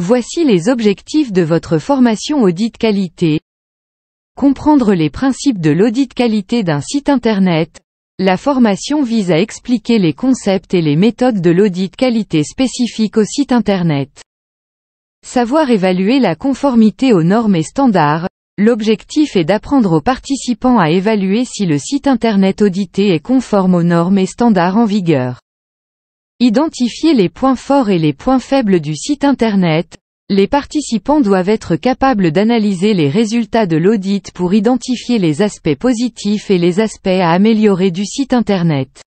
Voici les objectifs de votre formation audit qualité. Comprendre les principes de l'audit qualité d'un site Internet. La formation vise à expliquer les concepts et les méthodes de l'audit qualité spécifique au site Internet. Savoir évaluer la conformité aux normes et standards. L'objectif est d'apprendre aux participants à évaluer si le site Internet audité est conforme aux normes et standards en vigueur. Identifier les points forts et les points faibles du site Internet. Les participants doivent être capables d'analyser les résultats de l'audit pour identifier les aspects positifs et les aspects à améliorer du site Internet.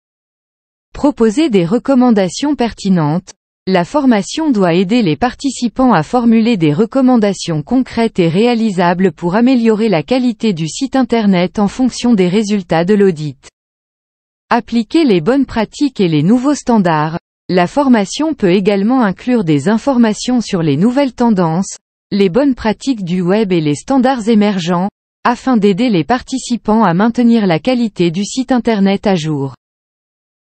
Proposer des recommandations pertinentes. La formation doit aider les participants à formuler des recommandations concrètes et réalisables pour améliorer la qualité du site Internet en fonction des résultats de l'audit. Appliquer les bonnes pratiques et les nouveaux standards. La formation peut également inclure des informations sur les nouvelles tendances, les bonnes pratiques du web et les standards émergents, afin d'aider les participants à maintenir la qualité du site Internet à jour.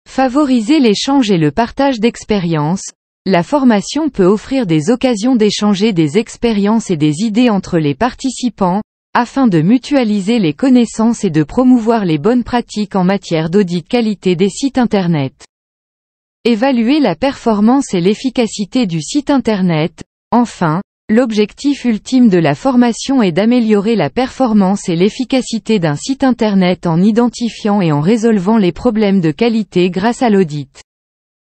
Favoriser l'échange et le partage d'expériences. La formation peut offrir des occasions d'échanger des expériences et des idées entre les participants, afin de mutualiser les connaissances et de promouvoir les bonnes pratiques en matière d'audit qualité des sites Internet. Évaluer la performance et l'efficacité du site Internet. Enfin, l'objectif ultime de la formation est d'améliorer la performance et l'efficacité d'un site Internet en identifiant et en résolvant les problèmes de qualité grâce à l'audit.